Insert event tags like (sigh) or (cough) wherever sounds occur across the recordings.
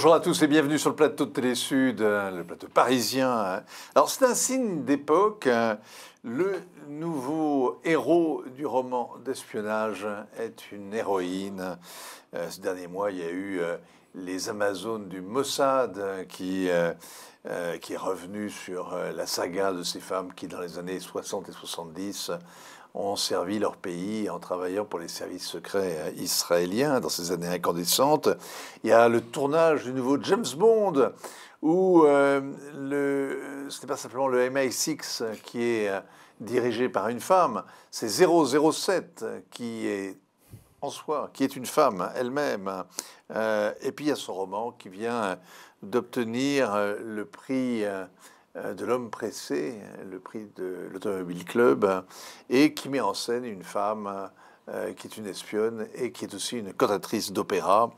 Bonjour à tous et bienvenue sur le plateau de Télé Sud, euh, le plateau parisien. Hein. Alors c'est un signe d'époque. Hein. Le nouveau héros du roman d'espionnage est une héroïne. Euh, Ce dernier mois, il y a eu euh, les Amazones du Mossad qui, euh, euh, qui est revenu sur euh, la saga de ces femmes qui, dans les années 60 et 70, ont servi leur pays en travaillant pour les services secrets israéliens dans ces années incandescentes. Il y a le tournage du nouveau James Bond où le, ce n'est pas simplement le MI6 qui est dirigé par une femme, c'est 007 qui est en soi, qui est une femme elle-même. Euh, et puis il y a son roman qui vient d'obtenir euh, le prix euh, de l'homme pressé, le prix de l'Automobile Club, et qui met en scène une femme qui est une espionne et qui est aussi une cantatrice d'opéra,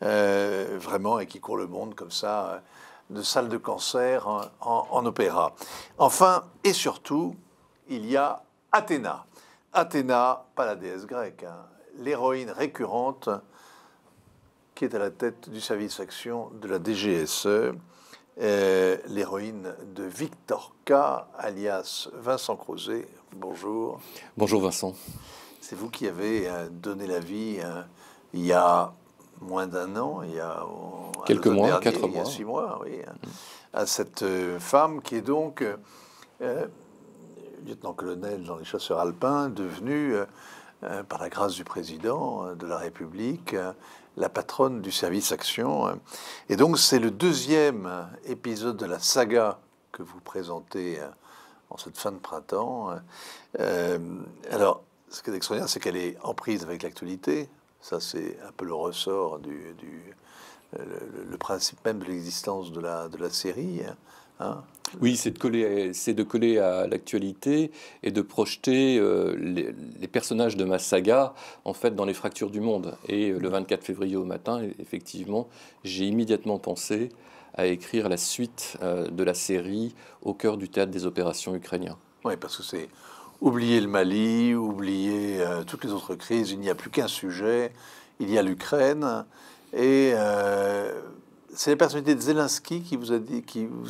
vraiment, et qui court le monde comme ça, de salle de cancer en, opéra. Enfin, et surtout, il y a Athéna. Athéna, pas la déesse grecque, hein, l'héroïne récurrente qui est à la tête du service action de la DGSE, euh, l'héroïne de Victor K, alias Vincent Crozet. Bonjour. Bonjour Vincent. C'est vous qui avez euh, donné la vie euh, il y a moins d'un an, il y a oh, quelques mois, quatre mois, il y a six mois, oui, hein, mm. à cette femme qui est donc lieutenant-colonel dans les chasseurs alpins, devenue euh, par la grâce du président euh, de la République, euh, la patronne du service Action. Et donc c'est le deuxième épisode de la saga que vous présentez en cette fin de printemps. alors, ce qui est extraordinaire, c'est qu'elle est en prise avec l'actualité. Ça, c'est un peu le ressort du, du le, principe même de l'existence de la, de la série, ah. Oui, c'est de coller, c'est de coller à l'actualité et de projeter euh, les, personnages de ma saga en fait dans les fractures du monde. Et euh, le 24 février au matin, e, effectivement, j'ai immédiatement pensé à écrire la suite euh, de la série au cœur du théâtre des opérations ukrainiens. Oui, parce que c'est oublier le Mali, oublier toutes les autres crises. Il n'y a plus qu'un sujet. Il y a l'Ukraine et c'est la personnalité de Zelensky qui vous a dit, qui vous,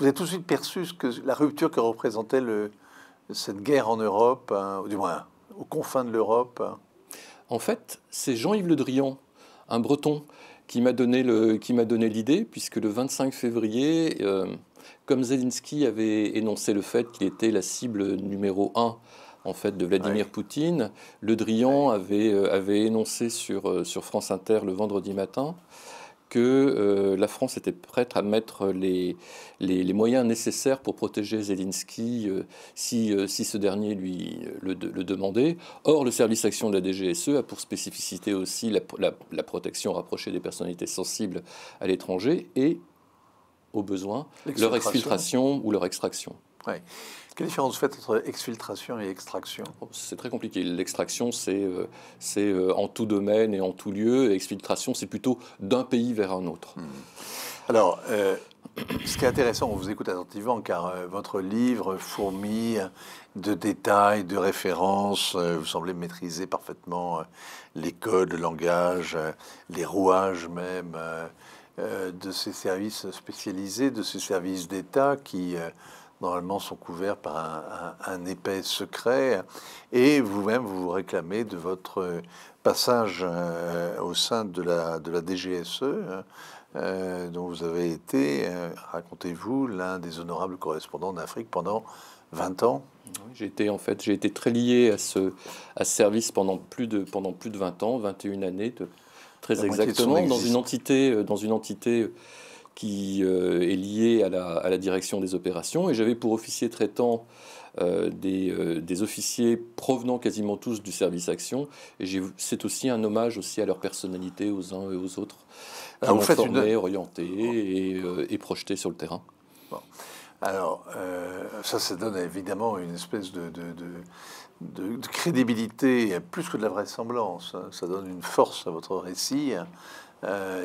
avez tout de suite perçu que, la rupture que représentait cette guerre en Europe, hein, du moins aux confins de l'Europe. En fait, c'est Jean-Yves Le Drian, un Breton, qui m'a donné l'idée, puisque le 25 février, euh, comme Zelensky avait énoncé le fait qu'il était la cible numéro un en fait de Vladimir Poutine, Le Drian euh, avait, énoncé euh, sur France Inter le vendredi matin que euh, la France était prête à mettre les, moyens nécessaires pour protéger Zelensky euh, euh, si, ce dernier lui le, demandait. Or, le service action de la DGSE a pour spécificité aussi la, la protection rapprochée des personnalités sensibles à l'étranger et, au besoin, leur exfiltration ou leur extraction. Quelle différence vous faites entre exfiltration et extraction oh, C'est très compliqué. L'extraction, c'est euh, c'est euh, en tout domaine et en tout lieu. Et exfiltration, c'est plutôt d'un pays vers un autre. Hmm. Alors, euh, ce qui est intéressant, on vous écoute attentivement, car votre livre fourmille de détails, de références. vous semblez maîtriser parfaitement les codes, le langage, les rouages même de ces services spécialisés, de ces services d'État qui normalement sont couverts par un, épais secret, et vous-même vous vous réclamez de votre passage euh, au sein de la, de la DGSE, euh, dont vous avez été, euh, racontez-vous, l'un des honorables correspondants d'Afrique pendant 20 ans. j'ai été en fait, j'ai été très lié à ce, service pendant plus de pendant plus de 20 ans, 21 années très exactement dans une entité dans une entité qui euh, est lié à la, direction des opérations. Et j'avais pour officier traitant euh, euh, des, officiers provenant quasiment tous du service action. Et c'est aussi un hommage aussi à leur personnalité, aux uns et aux autres. Ah, vous et, et sur le terrain. Alors, ça, ça donne évidemment une espèce de, de, crédibilité, plus que de la vraisemblance. Hein. Ça donne une force à votre récit. Hein.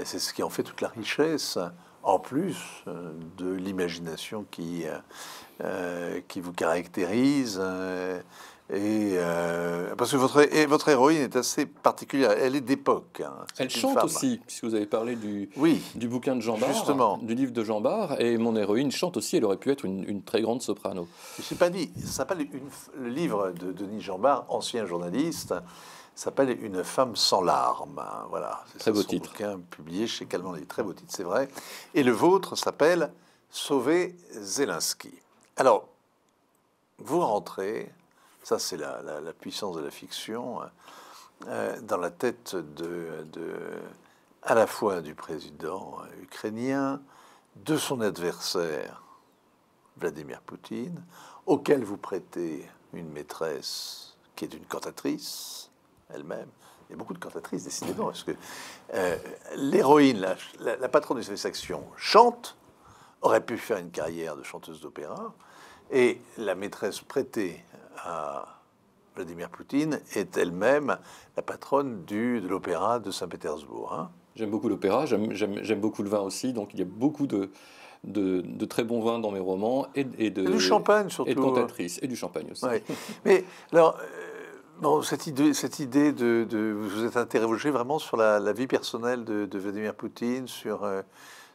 c'est ce qui en fait toute la richesse en plus euh, de l'imagination qui, euh, euh, qui vous caractérise. et parce que votre, et votre héroïne est assez particulière, elle est d'époque. Hein. Elle chante aussi, puisque vous avez parlé du, oui, du bouquin de Jean Barre, justement. du livre de Jean Barre. et mon héroïne chante aussi, elle aurait pu être une, très grande soprano. Je ne sais pas dit, ça s'appelle le livre de Denis Jean Barre, ancien journaliste, s'appelle Une femme sans larmes. Voilà, c'est très beau son titre. bouquin publié chez Calmand Très beau titre, c'est vrai. Et le vôtre s'appelle Sauver Zelensky. Alors, vous rentrez, ça c'est la, puissance de la fiction, euh, dans la tête de, à la fois du président ukrainien, de son adversaire, Vladimir Poutine, auquel vous prêtez une maîtresse qui est une cantatrice, elle-même, et beaucoup de cantatrices, décidément, parce que euh, l'héroïne, la, patronne de cette section chante, aurait pu faire une carrière de chanteuse d'opéra, et la maîtresse prêtée à Vladimir Poutine est elle-même la patronne du, de l'opéra de Saint-Pétersbourg. Hein. J'aime beaucoup l'opéra, j'aime beaucoup le vin aussi, donc il y a beaucoup de, de, très bons vins dans mes romans et, de et du champagne surtout et de hein. cantatrices et du champagne aussi. Mais alors euh, cette idée, cette idée de, Vous êtes interrogé vraiment sur la, vie personnelle de, Vladimir Poutine, sur euh,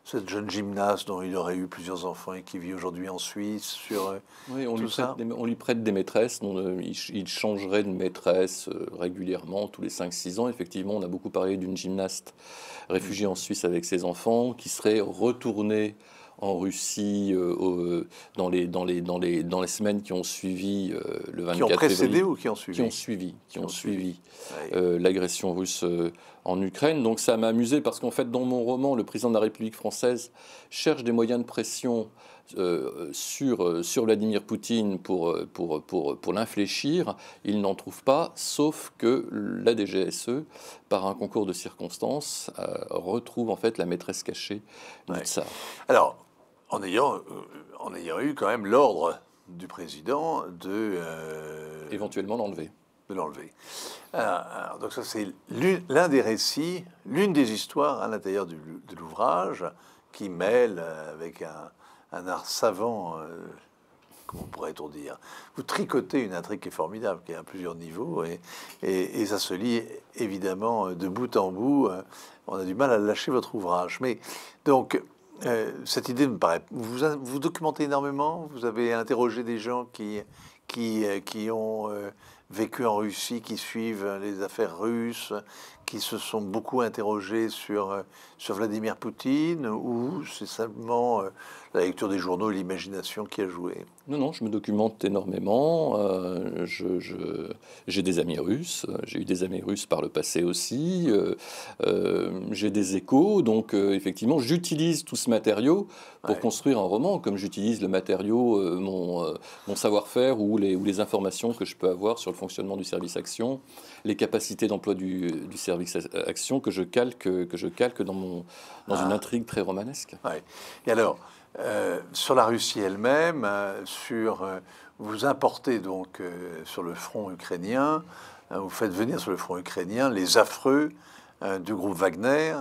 cette jeune gymnaste dont il aurait eu plusieurs enfants et qui vit aujourd'hui en Suisse, sur. Euh, oui, on, lui on, lui prête des maîtresses. Euh, il, il, changerait de maîtresse régulièrement, tous les 5-6 ans. Effectivement, on a beaucoup parlé d'une gymnaste réfugiée en Suisse avec ses enfants qui serait retournée en Russie euh, euh, dans, les, dans, les, dans, les, dans les semaines qui ont suivi euh, le 24 février. Qui ont précédé ou qui ont suivi Qui ont suivi, qui ont suivi l'agression russe en Ukraine. Donc ça m'a amusé parce qu'en fait, dans mon roman, le président de la République française cherche des moyens de pression sur, Vladimir Poutine pour, pour, pour, pour l'infléchir, il n'en trouve pas, sauf que la DGSE, par un concours de circonstances, retrouve en fait la maîtresse cachée de ça. – Alors, en ayant, euh, en ayant eu quand même l'ordre du président de... Euh, Éventuellement l'enlever. De l'enlever. Euh, donc ça, c'est l'un des récits, l'une des histoires à l'intérieur de l'ouvrage qui mêle avec un, un art savant, comme comment pourrait-on dire, vous tricotez une intrigue qui est formidable, qui est à plusieurs niveaux, et, et, et, ça se lit évidemment de bout en bout. On a du mal à lâcher votre ouvrage. Mais donc, euh, cette idée me paraît. Vous, vous documentez énormément, vous avez interrogé des gens qui, qui, euh, qui ont euh, vécu en Russie, qui suivent les affaires russes, qui se sont beaucoup interrogés sur, sur Vladimir Poutine, ou c'est simplement la lecture des journaux et l'imagination qui a joué Non, non, je me documente énormément. Euh, j'ai des amis russes, j'ai eu des amis russes par le passé aussi. Euh, euh, j'ai des échos, donc euh, effectivement, j'utilise tout ce matériau pour construire un roman, comme j'utilise le matériau, mon, mon savoir-faire ou les, ou les informations que je peux avoir sur le fonctionnement du service action, les capacités d'emploi du, du, service action que je calque, que je calque dans, mon, dans ah. une intrigue très romanesque. Et alors, euh, sur la Russie elle-même, euh, sur euh, vous importez donc sur le front ukrainien, hein, vous faites venir sur le front ukrainien les affreux du groupe Wagner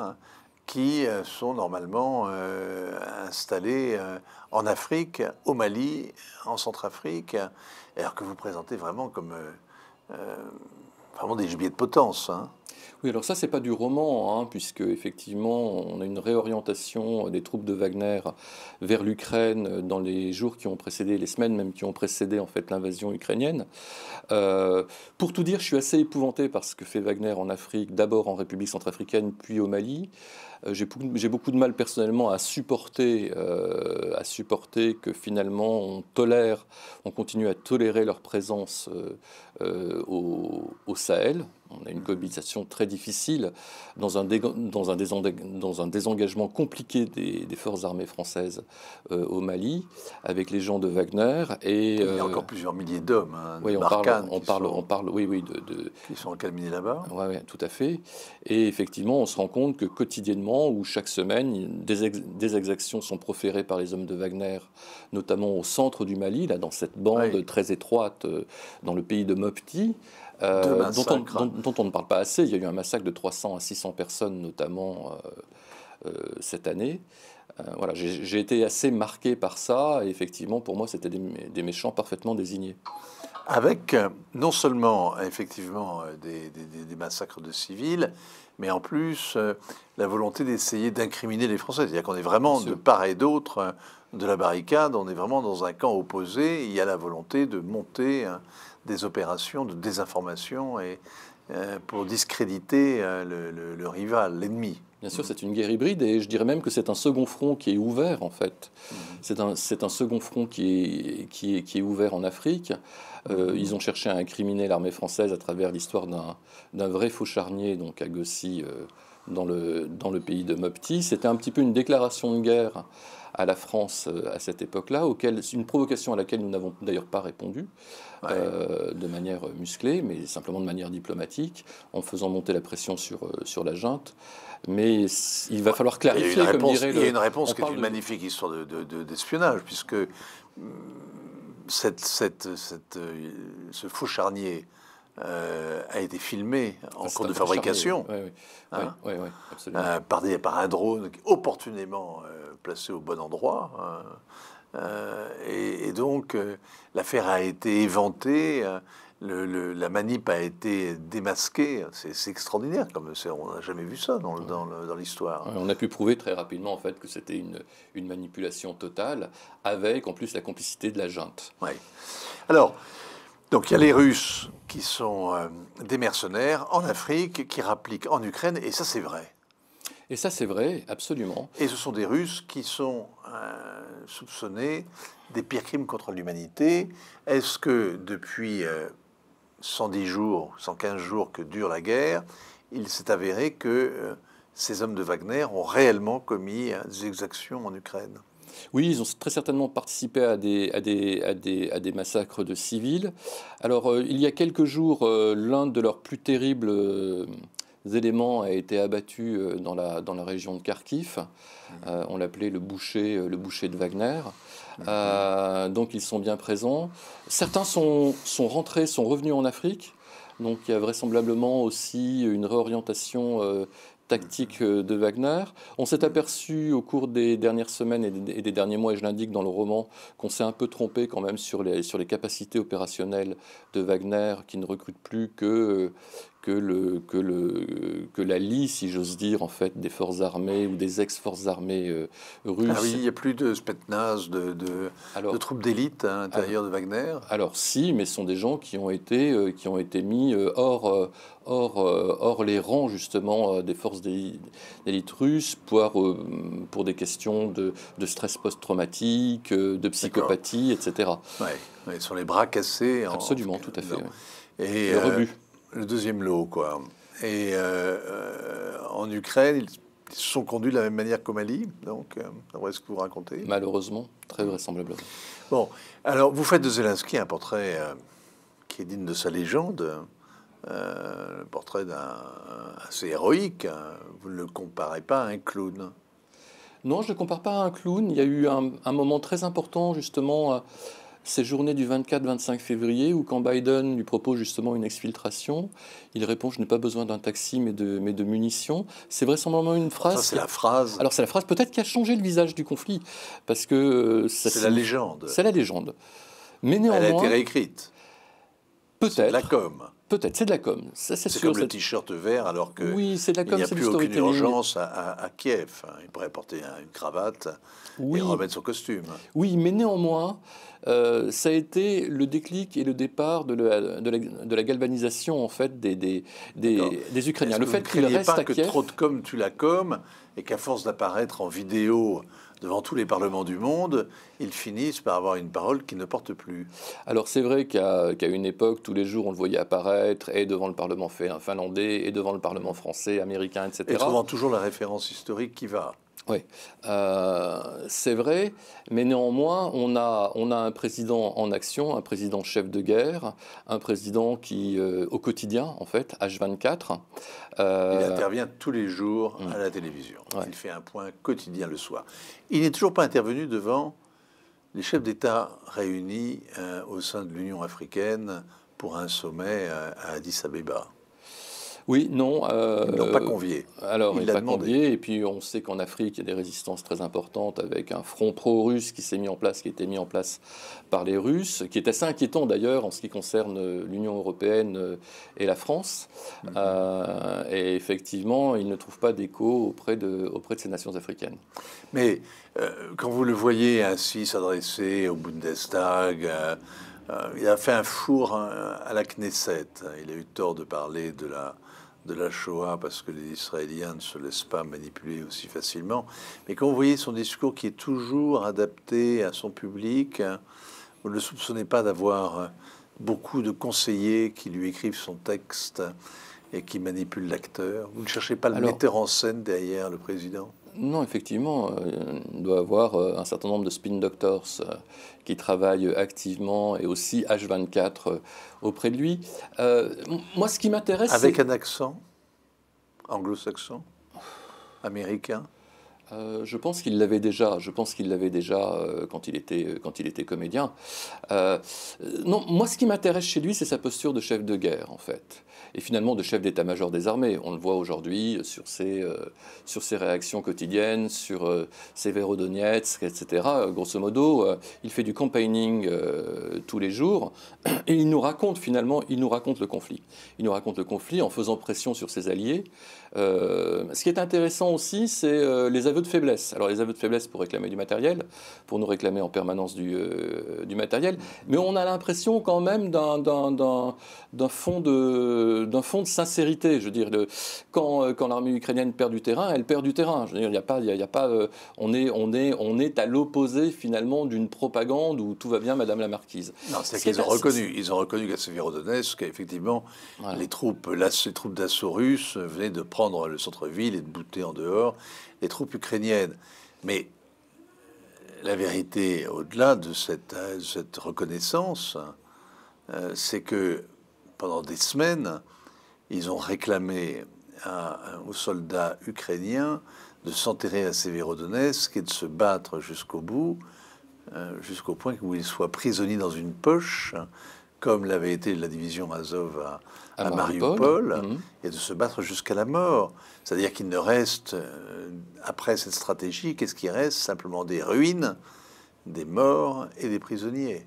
qui sont normalement installés en Afrique, au Mali, en Centrafrique, alors que vous présentez vraiment comme vraiment des gibiers de potence. Hein. Oui, alors ça, c'est pas du roman, hein, puisque effectivement, on a une réorientation euh, des troupes de Wagner vers l'Ukraine euh, dans les jours qui ont précédé, les semaines même qui ont précédé en fait l'invasion ukrainienne. Euh, pour tout dire, je suis assez épouvanté par ce que fait Wagner en Afrique, d'abord en République centrafricaine, puis au Mali. Euh, j'ai beaucoup de mal personnellement à supporter, euh, à supporter que finalement on tolère, on continue à tolérer leur présence euh, au, Sahel. On a une mm. cohabitation très difficile dans un, dans un, désengagement compliqué des, forces armées françaises au Mali avec les gens de Wagner. Et, il y a encore plusieurs milliers d'hommes. Hein, oui, on parle, on parle, oui, oui, de, de qui sont encaminés là-bas. Oui, ouais, tout à fait. Et effectivement, on se rend compte que quotidiennement, où chaque semaine des, exactions sont proférées par les hommes de Wagner, notamment au centre du Mali, là dans cette bande très étroite euh, dans le pays de Mopti. Euh, dont, on, ne parle pas assez. Il y a eu un massacre de 300 à 600 personnes, notamment euh, cette année. voilà, j'ai été assez marqué par ça. Et effectivement, pour moi, c'était des, méchants parfaitement désignés. Avec non seulement effectivement des, des massacres de civils, mais en plus euh, la volonté d'essayer d'incriminer les Français. C'est-à-dire qu'on est vraiment de part et d'autre euh, de la barricade, on est vraiment dans un camp opposé. Il y a la volonté de monter hein, des opérations de désinformation et, euh, pour discréditer le rival, l'ennemi. Bien sûr, c'est une guerre hybride et je dirais même que c'est un second front qui est ouvert en fait. Mmh. C'est un, second front qui est, ouvert en Afrique. Euh, ils ont cherché à incriminer l'armée française à travers l'histoire d'un vrai faux charnier, donc à Gossy, euh, dans le pays de Mopti. C'était un petit peu une déclaration de guerre à la France euh, à cette époque-là, auquel, une provocation à laquelle nous n'avons d'ailleurs pas répondu euh, de manière musclée, mais simplement de manière diplomatique, en faisant monter la pression sur, euh, sur la junte. Mais il va falloir clarifier. réponse, comme dirait le, il y a une réponse qui est une magnifique histoire d'espionnage, de, de, puisque hum, cette, cette, cette, ce faux charnier a été filmé en ah, cours de fabrication hein par, des, un drone opportunément placé au bon endroit. Hein. Euh, et, donc, euh, l'affaire a été éventée, euh, le, la manip a été démasquée. C'est extraordinaire, comme on n'a jamais vu ça dans, l'histoire. on a pu prouver très rapidement en fait que c'était une, une, manipulation totale, avec en plus la complicité de la junte. Oui. Alors. Donc il y a les Russes qui sont des mercenaires en Afrique, qui rappliquent en Ukraine, et ça c'est vrai. Et ça, c'est vrai, absolument. Et ce sont des Russes qui sont euh, soupçonnés des pires crimes contre l'humanité. Est-ce que depuis 110 euh, jours, 115 jours que dure la guerre, il s'est avéré que euh, ces hommes de Wagner ont réellement commis des exactions en Ukraine oui, ils ont très certainement participé à des, à des, massacres de civils. Alors, il y a quelques jours, l'un de leurs plus terribles éléments a été abattu euh, dans la, dans la région de Kharkiv. Mmh. Euh, on l'appelait le boucher, euh, le boucher de Wagner. Mmh. donc ils sont bien présents. Certains sont, sont rentrés, sont revenus en Afrique. Donc il y a vraisemblablement aussi une réorientation tactique mmh. de Wagner. On s'est aperçu au cours des dernières semaines et des, et des derniers mois, et je l'indique dans le roman, qu'on s'est un peu trompé quand même sur les, sur les capacités opérationnelles de Wagner, qui ne recrute plus que que, le, que, le, que la lie, si j'ose dire, en fait, des forces armées ou des ex-forces armées euh, russes. Ah oui, il n'y a plus de spetnaz, de, de, troupes d'élite hein, à l'intérieur de Wagner Alors si, mais ce sont des gens qui ont été, euh, qui ont été mis euh, hors, hors, hors, les rangs, justement, des forces d'élite russes pour, pour des questions de, de stress post-traumatique, de psychopathie, etc. Oui, ils sur les bras cassés. Absolument, tout à fait. Et, le rebut le deuxième lot, quoi. Et euh, euh, en Ukraine, ils se sont conduits de la même manière qu'au Mali, donc, est euh, ce que vous racontez. Malheureusement, très vraisemblablement. Bon, alors vous faites de Zelensky un portrait qui est digne de sa légende, euh, le portrait d'un assez héroïque. Hein. Vous ne le comparez pas à un clown. Non, je ne le compare pas à un clown. Il y a eu un, un moment très important, justement ces journées du 24-25 février où quand Biden lui propose justement une exfiltration, il répond je n'ai pas besoin d'un taxi mais de, de munitions. C'est vraisemblablement une phrase. c'est la phrase. Alors c'est la phrase peut-être qui a changé le visage du conflit parce que euh, c'est la légende. C'est la légende. Mais néanmoins. Elle a été réécrite. Peut-être. La com. Peut-être, c'est de la com. Ça, c'est comme le t-shirt vert, alors que oui, c'est de la com, il n'y a plus aucune urgence à, Kiev. Il pourrait porter une cravate oui. et remettre son costume. Oui, mais néanmoins, euh, ça a été le déclic et le départ de, de, la, galvanisation en fait des, des, Ukrainiens. Le fait qu'il reste pas que trop de com tu la com et qu'à force d'apparaître en vidéo devant tous les parlements du monde, ils finissent par avoir une parole qui ne porte plus. Alors c'est vrai qu'à une époque, tous les jours, on le voyait apparaître, et devant le Parlement finlandais, et devant le Parlement français, américain, etc. Et trouvant toujours la référence historique qui va. Oui, euh, c'est vrai, mais néanmoins, on a, un président en action, un président chef de guerre, un président qui, euh, au quotidien, en fait, H24. Euh, il intervient tous les jours à mm. la télévision. Il fait un point quotidien le soir. Il n'est toujours pas intervenu devant les chefs d'État réunis au sein de l'Union africaine pour un sommet à Addis Abeba. Oui, non. Euh, ils pas convié. Alors, il, a pas convié. Et puis, on sait qu'en Afrique, il y a des résistances très importantes avec un front pro-russe qui s'est mis en place, qui était mis en place par les Russes, qui est assez inquiétant d'ailleurs en ce qui concerne l'Union européenne euh, et la France. Mhm. Euh, et effectivement, il ne trouve pas d'écho auprès de, auprès de ces nations africaines. Mais euh, quand vous le voyez ainsi s'adresser au Bundestag, il a fait un four hein, à la Knesset. Il a eu tort de parler de la de la Shoah parce que les Israéliens ne se laissent pas manipuler aussi facilement. Mais quand vous voyez son discours qui est toujours adapté à son public, vous euh, ne le soupçonnez pas d'avoir euh, beaucoup de conseillers qui lui écrivent son texte et qui manipulent l'acteur. Vous ne cherchez pas le metteur en scène derrière le président non, effectivement, il euh, doit avoir euh, un certain nombre de spin doctors euh, qui travaillent activement et aussi H24 auprès de lui. moi, ce qui m'intéresse. Avec un accent anglo-saxon Américain je pense qu'il l'avait déjà. Je pense qu'il l'avait déjà quand il était quand il était comédien. non, moi, ce qui m'intéresse chez lui, c'est sa posture de chef de guerre, en fait et finalement de chef d'état-major des armées. On le voit aujourd'hui sur, ses, euh, sur ses réactions quotidiennes, sur ses euh, Severodonetsk, etc. Grosso modo, euh, il fait du campaigning tous les jours (clears throat) et il nous raconte finalement, il nous raconte le conflit. Il nous raconte le conflit en faisant pression sur ses alliés, euh, ce qui est intéressant aussi, c'est euh, les aveux de faiblesse. Alors les aveux de faiblesse pour réclamer du matériel, pour nous réclamer en permanence du, euh, matériel, mais on a l'impression quand même d'un fond, de, fond de sincérité. Je veux dire, le, quand, l'armée ukrainienne perd du terrain, elle perd du terrain. Je veux dire, il y a pas, y a, pas, on, est, on, est, on est à l'opposé finalement d'une propagande où tout va bien, Madame la Marquise. Non, c'est qu'ils ont reconnu, ils ont reconnu qu'à Severodonetsk, qu'effectivement, les troupes, là, ces troupes d'assaut russes venaient de prendre le centre-ville et de bouter en dehors les troupes ukrainiennes. Mais la vérité, au-delà de cette, euh, cette, reconnaissance, euh, c'est que pendant des semaines, ils ont réclamé euh, aux soldats ukrainiens de s'enterrer à Severodonetsk et de se battre jusqu'au bout, jusqu'au point où ils soient prisonniers dans une poche, comme l'avait été la division Azov à, Mariupol, et mhm. de se battre jusqu'à la mort. C'est-à-dire qu'il ne reste, euh, après cette stratégie, qu'est-ce qui reste Simplement des ruines, des morts et des prisonniers.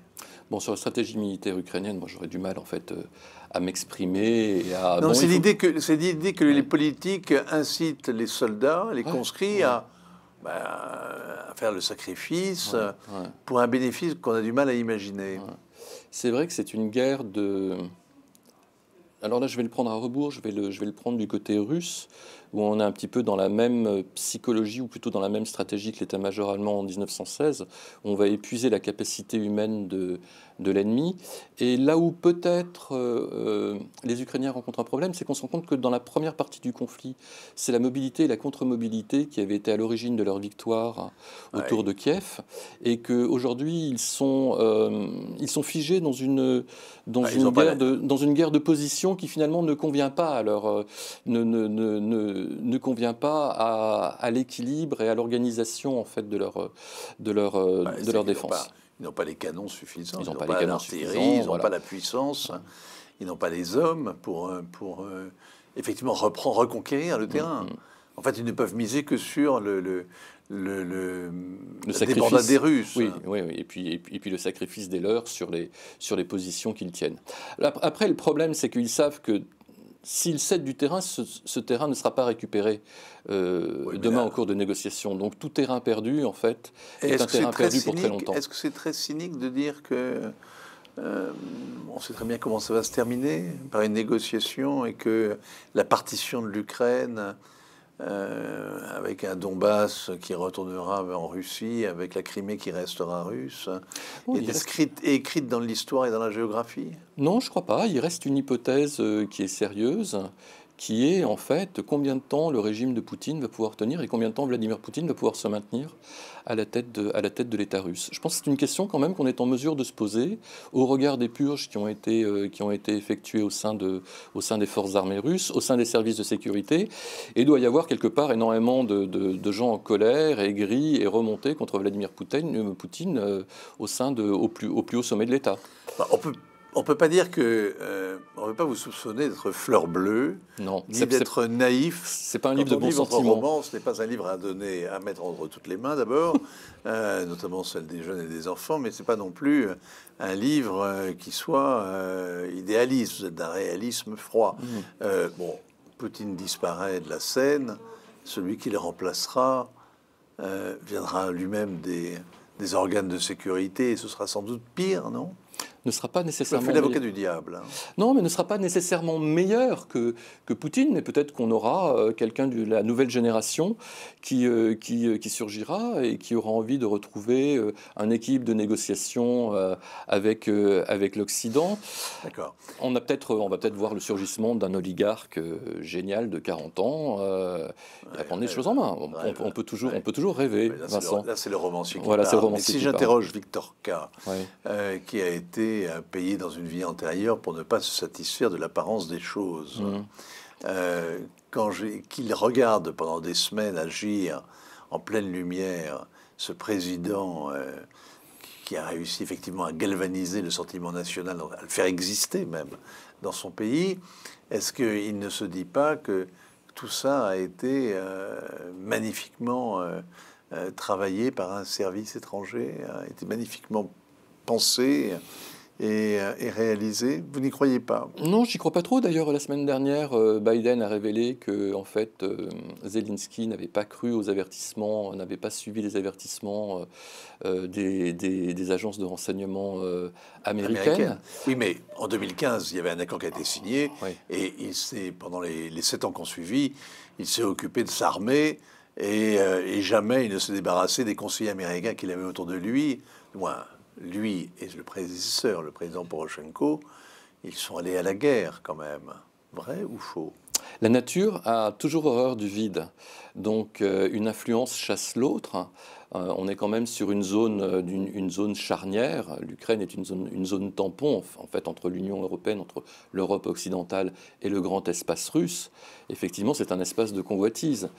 Bon, sur la stratégie militaire ukrainienne, moi j'aurais du mal en fait euh, à m'exprimer Non, c'est l'idée que, c'est que les politiques incitent les soldats, les conscrits bah, à faire le sacrifice pour un bénéfice qu'on a du mal à imaginer c'est vrai que c'est une guerre de... Alors là, je vais le prendre à rebours, je vais le, je vais le prendre du côté russe où on est un petit peu dans la même euh, psychologie, ou plutôt dans la même stratégie que l'état-major allemand en 1916. On va épuiser la capacité humaine de, de l'ennemi. Et là où peut-être euh, euh, les Ukrainiens rencontrent un problème, c'est qu'on se rend compte que dans la première partie du conflit, c'est la mobilité et la contre-mobilité qui avaient été à l'origine de leur victoire autour de Kiev, et qu'aujourd'hui ils sont ils sont figés dans une dans une guerre de dans une guerre de position qui finalement ne convient pas à leur ne, ne ne convient pas à, l'équilibre et à l'organisation en fait de leur de leur euh, de leur défense. Ils n'ont pas, les canons suffisants, ils n'ont pas, l'artillerie, ils n'ont pas la puissance, ils n'ont pas les hommes pour euh, pour euh, effectivement reprendre reconquérir le mm, terrain. Mm. En fait, ils ne peuvent miser que sur le, le le, le, sacrifice des Russes. Oui, oui, oui. Et, puis, et, puis, et, puis, le sacrifice des leurs sur les, sur les positions qu'ils tiennent. Après, le problème, c'est qu'ils savent que s'il cède du terrain, ce, terrain ne sera pas récupéré euh, demain en cours de négociation. Donc tout terrain perdu, en fait, est, un terrain perdu pour très longtemps. Est-ce que c'est très cynique de dire que euh, on sait très bien comment ça va se terminer par une négociation et que la partition de l'Ukraine euh, avec un Donbass qui retournera en Russie, avec la Crimée qui restera russe, et oh, est écrite, dans l'histoire et dans la géographie Non, je crois pas. Il reste une hypothèse euh, qui est sérieuse qui est en fait combien de temps le régime de Poutine va pouvoir tenir et combien de temps Vladimir Poutine va pouvoir se maintenir à la tête de, à la tête de l'État russe. Je pense que c'est une question quand même qu'on est en mesure de se poser au regard des purges qui ont été, euh, qui ont été effectuées au sein, de, au sein des forces armées russes, au sein des services de sécurité, et il doit y avoir quelque part énormément de, de, gens en colère, aigris et remontés contre Vladimir Poutine, euh, euh, au sein de, au plus, au plus haut sommet de l'État. Bah, on peut on peut pas dire que euh, on peut pas vous soupçonner d'être fleur bleue, non, ni d'être naïf. C'est pas un livre de bon sentiment. Roman, ce n'est pas un livre à donner, à mettre entre toutes les mains d'abord, (laughs) euh, notamment celle des jeunes et des enfants, mais c'est pas non plus un livre euh, qui soit euh, idéaliste. Vous êtes d'un réalisme froid. Mmh. bon, Poutine disparaît de la scène. Celui qui le remplacera viendra lui-même des, des organes de sécurité et ce sera sans doute pire, non ne sera pas nécessairement. l'avocat du diable. Hein. Non, mais ne sera pas nécessairement meilleur que, que Poutine, mais peut-être qu'on aura euh, quelqu'un de la nouvelle génération qui, euh, qui, euh, qui, surgira et qui aura envie de retrouver un équipe de négociation avec, avec l'Occident. D'accord. On, a peut on va peut-être voir le surgissement d'un oligarque génial de 40 ans On et les choses en main. On, peut toujours, on peut toujours rêver, Vincent. là, c'est le roman voilà, Le si j'interroge Victor K, qui a été à payer dans une vie antérieure pour ne pas se satisfaire de l'apparence des choses. Mmh. Euh, quand qu'il regarde pendant des semaines agir en pleine lumière ce président euh, qui a réussi effectivement à galvaniser le sentiment national, à le faire exister même dans son pays, est-ce qu'il ne se dit pas que tout ça a été euh, magnifiquement euh, travaillé par un service étranger, a été magnifiquement pensé euh, et, réalisé. Vous n'y croyez pas Non, j'y crois pas trop. D'ailleurs, la semaine dernière, euh, Biden a révélé que en fait, euh, Zelensky n'avait pas cru aux avertissements, n'avait pas suivi les avertissements des, agences de renseignement américaines. Oui, mais en 2015, il y avait un accord qui a été signé et il s'est, pendant les, sept ans ont suivi, il s'est occupé de s'armer. Et, et, jamais il ne s'est débarrassé des conseillers américains qu'il avait autour de lui, moins lui et le prédécesseur, le président Poroshenko, ils sont allés à la guerre quand même. Vrai ou faux La nature a toujours horreur du vide. Donc euh, une influence chasse l'autre. Euh, on est quand même sur une zone, euh, d'une zone charnière. L'Ukraine est une zone, une zone tampon, en fait, entre l'Union européenne, entre l'Europe occidentale et le grand espace russe. Effectivement, c'est un espace de convoitise.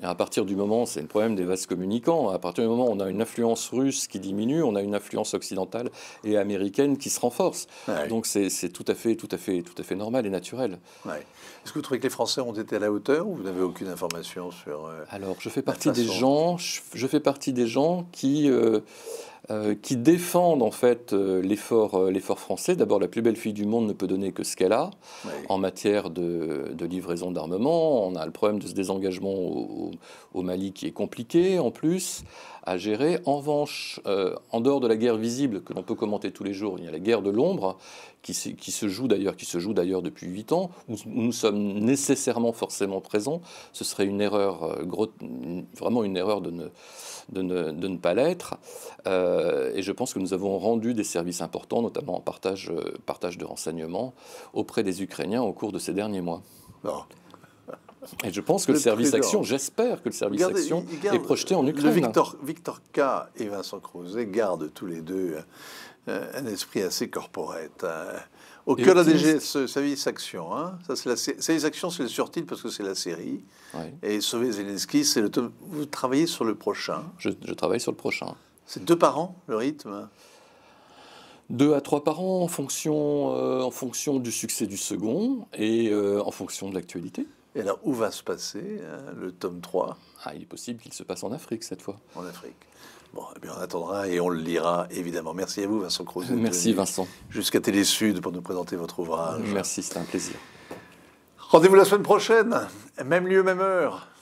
Et à partir du moment, c'est le problème des vases communicants, à partir du moment où on a une influence russe qui diminue, on a une influence occidentale et américaine qui se renforce. Donc c'est tout à fait, tout à fait, tout à fait normal et naturel. Est-ce que vous trouvez que les Français ont été à la hauteur ou vous n'avez aucune information sur euh, Alors, je fais partie des gens, je, je fais partie des gens qui euh, euh, qui défendent en fait euh, euh, l'effort français. D'abord, la plus belle fille du monde ne peut donner que ce qu'elle a en matière de, livraison d'armement. On a le problème de ce désengagement au, Mali qui est compliqué en plus à gérer. En revanche, en dehors de la guerre visible que l'on peut commenter tous les jours, il y a la guerre de l'ombre qui, qui, se joue d'ailleurs, qui se joue d'ailleurs depuis huit ans, où, nous sommes nécessairement forcément présents. Ce serait une erreur, vraiment une erreur de ne, de ne, pas l'être. Euh, et je pense que nous avons rendu des services importants, notamment en partage, euh, de renseignements, auprès des Ukrainiens au cours de ces derniers mois. Et je pense que le, service action, j'espère que le service action est projeté en Ukraine. Victor, K et Vincent Crozet gardent tous les deux euh, un esprit assez corporate. Hein. Au cœur de la Service Action. Hein. Ça, c'est la... Service Action, c'est le surtitre parce que c'est la série. Et Sauver Zelensky, c'est le. Vous travaillez sur le prochain. Je, je travaille sur le prochain. C'est deux par an le rythme deux à trois par an en fonction, euh, en fonction du succès du second et euh, en fonction de l'actualité. Et alors, où va se passer euh, le tome 3 ah, Il est possible qu'il se passe en Afrique cette fois. En Afrique. Bon, eh bien, on attendra et on le lira évidemment. Merci à vous, Vincent Crozet. Merci, Vincent. Jusqu'à Télé Sud pour nous présenter votre ouvrage. Merci, c'était un plaisir. Rendez-vous la semaine prochaine, même lieu, même heure.